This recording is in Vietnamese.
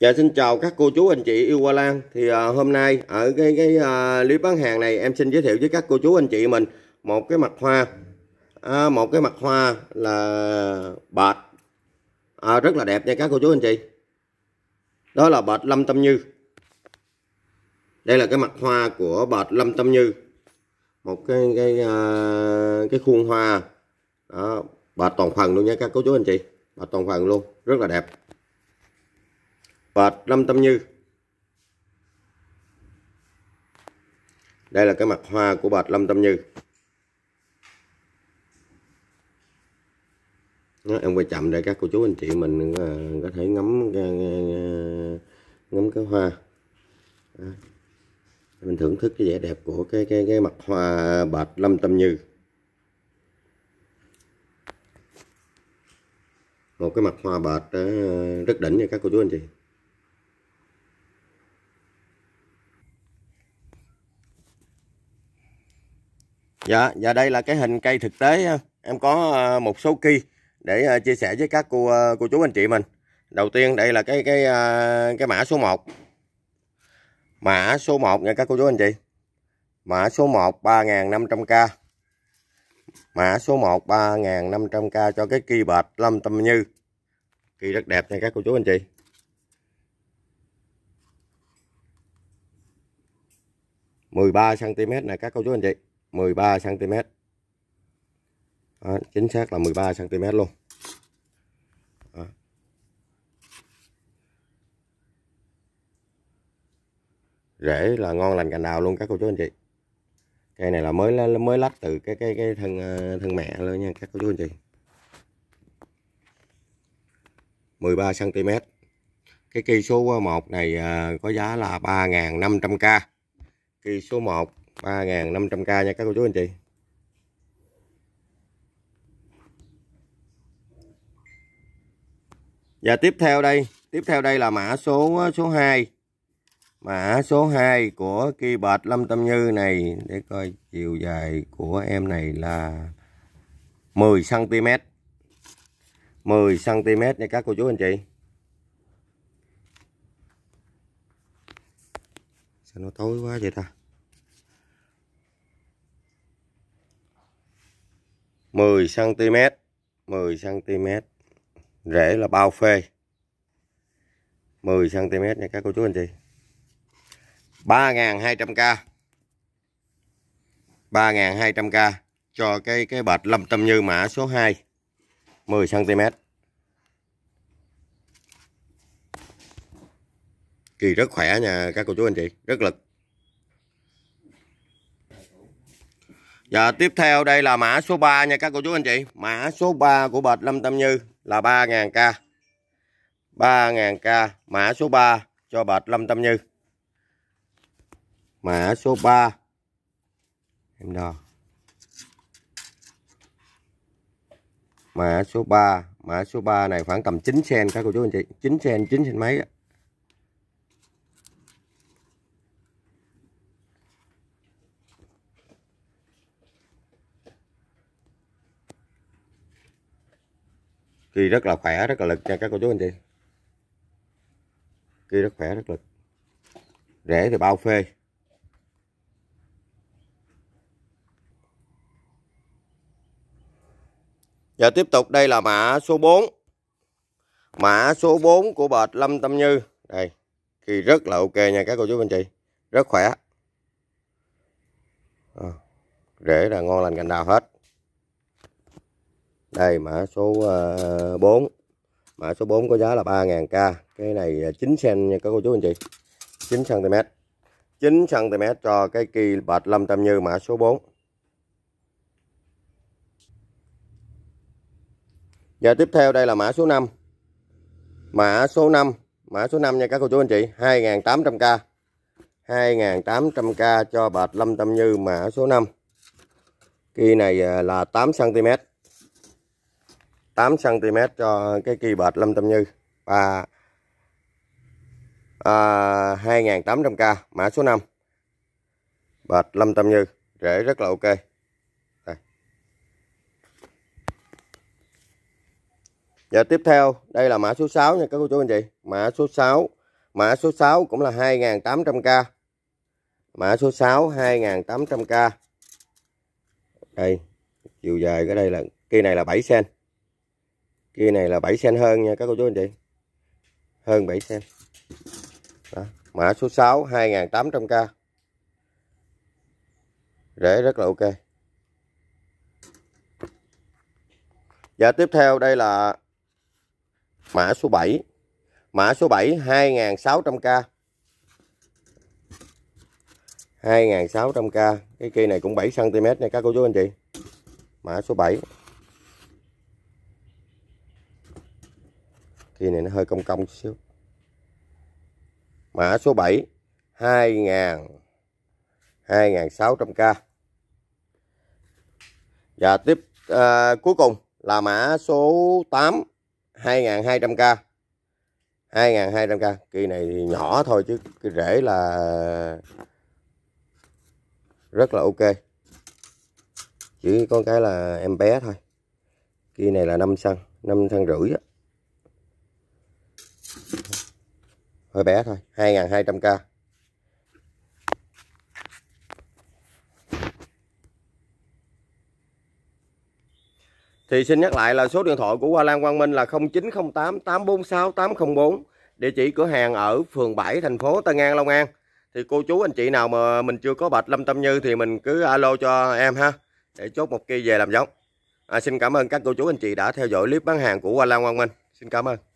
Dạ xin chào các cô chú anh chị yêu Hoa Lan Thì à, hôm nay ở cái cái à, clip bán hàng này em xin giới thiệu với các cô chú anh chị mình Một cái mặt hoa à, Một cái mặt hoa là bệt à, Rất là đẹp nha các cô chú anh chị Đó là bệt Lâm Tâm Như Đây là cái mặt hoa của bệt Lâm Tâm Như Một cái cái à, cái khuôn hoa Đó, Bệt toàn phần luôn nha các cô chú anh chị Bệt toàn phần luôn Rất là đẹp vệt lâm tâm như đây là cái mặt hoa của bạch lâm tâm như em quay chậm để các cô chú anh chị mình à, có thể ngắm à, ngắm cái hoa mình thưởng thức cái vẻ đẹp của cái cái cái mặt hoa bạch lâm tâm như một cái mặt hoa bạch à, rất đỉnh nha các cô chú anh chị Dạ, và dạ đây là cái hình cây thực tế em có ờ, một số ki để ờ, chia sẻ với các cô ờ, cô chú anh chị mình. Đầu tiên đây là cái cái cái mã số 1. Mã số 1 nha các cô chú anh chị. Mã số 1 3500k. Mã số 1 3500k cho cái ki bạch Lâm Tâm Như. Ki rất đẹp nha các cô chú anh chị. mười ba cm nè các cô chú anh chị. 13 cm đó, chính xác là 13 cm luôn đó. rễ là ngon lành cành đào luôn các cô chú anh chị cây này là mới mới lách từ cái cái cái thân ờ, thân mẹ luôn nha các cô chú anh chị 13 cm cái cây số 1 này ờ, có giá là 3.500k cây số 1 3.500k nha các cô chú anh chị Và dạ, tiếp theo đây Tiếp theo đây là mã số ờ, số 2 Mã số 2 của cây bệt Lâm Tâm Như này Để coi chiều dài của em này là 10cm 10cm nha các cô chú anh chị Sao nó tối quá vậy ta 10 cm 10 cm rễ là bao phê 10 cm nha các cô chú anh chị 3.200k 3.200k cho cái cái bạch lâm tâm như mã số 2 10 cm kỳ rất khỏe nha các cô chú anh chị rất lực Giờ tiếp theo đây là mã số 3 nha các cô chú anh chị. Mã số 3 của bệt Lâm Tâm Như là 3.000k. 3.000k mã số 3 cho bệt Lâm Tâm Như. Mã số 3. Em đo. Mã số 3, mã số 3 này khoảng tầm 9 cm các cô chú anh chị, 9 cm 9 cm mấy á. Kỳ rất là khỏe, rất là lực nha các cô chú anh chị. Kỳ rất khỏe, rất lực. Rễ thì bao phê. Giờ tiếp tục đây là mã số 4. Mã số 4 của bệt Lâm Tâm Như. Đây, kỳ rất là ok nha các cô chú anh chị. Rất khỏe. À, ờ, rễ là ngon lành cành đào hết đây mã số 4 ờ, mã số 4 có giá là 3.000k cái này 9 ờ, cm nha các cô chú anh chị 9 cm 9 cm cho cái kỳ bạch lâm tâm như mã số 4 và tiếp theo đây là mã số 5 mã số 5 mã số 5 nha các cô chú anh chị 2.800k 2.800k cho bạch lâm tâm như mã số 5 kỳ này ờ, là 8 cm 8 cm cho cái kỳ bệt Lâm Tâm Như và à, 2800k mã số 5 bệt Lâm Tâm Như rễ rất là ok Đây. Giờ tiếp theo đây là mã số 6 nha các cô chú anh chị mã số 6 mã số 6 cũng là 2800k mã số 6 2800k đây chiều dài cái đây là cây này là 7 cm kia này là 7 cm hơn nha các cô chú anh chị hơn 7 cm đó. mã số 6 2800k rễ rất là ok và tiếp theo đây là mã số 7 mã số 7 2600k 2600k cái kia này cũng 7cm nha các cô chú anh chị mã số 7 Thì này nó hơi cong cong xíu. Mã số 7 2.000 2.600k. Và tiếp à, cuối cùng là mã số 8 2.200k. 2.200k. Kỳ này thì nhỏ thôi chứ cái rễ là rất là ok. Chỉ có cái là em bé thôi. Kỳ này là 5 xăng, 5 xăng rưỡi á. hơi bé thôi 2.200k Thì xin nhắc lại là số điện thoại của Hoa Lan Quang Minh là 0908 846 804 Địa chỉ cửa hàng ở phường 7 thành phố Tân An, Long An Thì cô chú anh chị nào mà mình chưa có bạch Lâm Tâm Như thì mình cứ alo cho em ha Để chốt một kỳ về làm giống à, Xin cảm ơn các cô chú anh chị đã theo dõi clip bán hàng của Hoa Lan Quang Minh Xin cảm ơn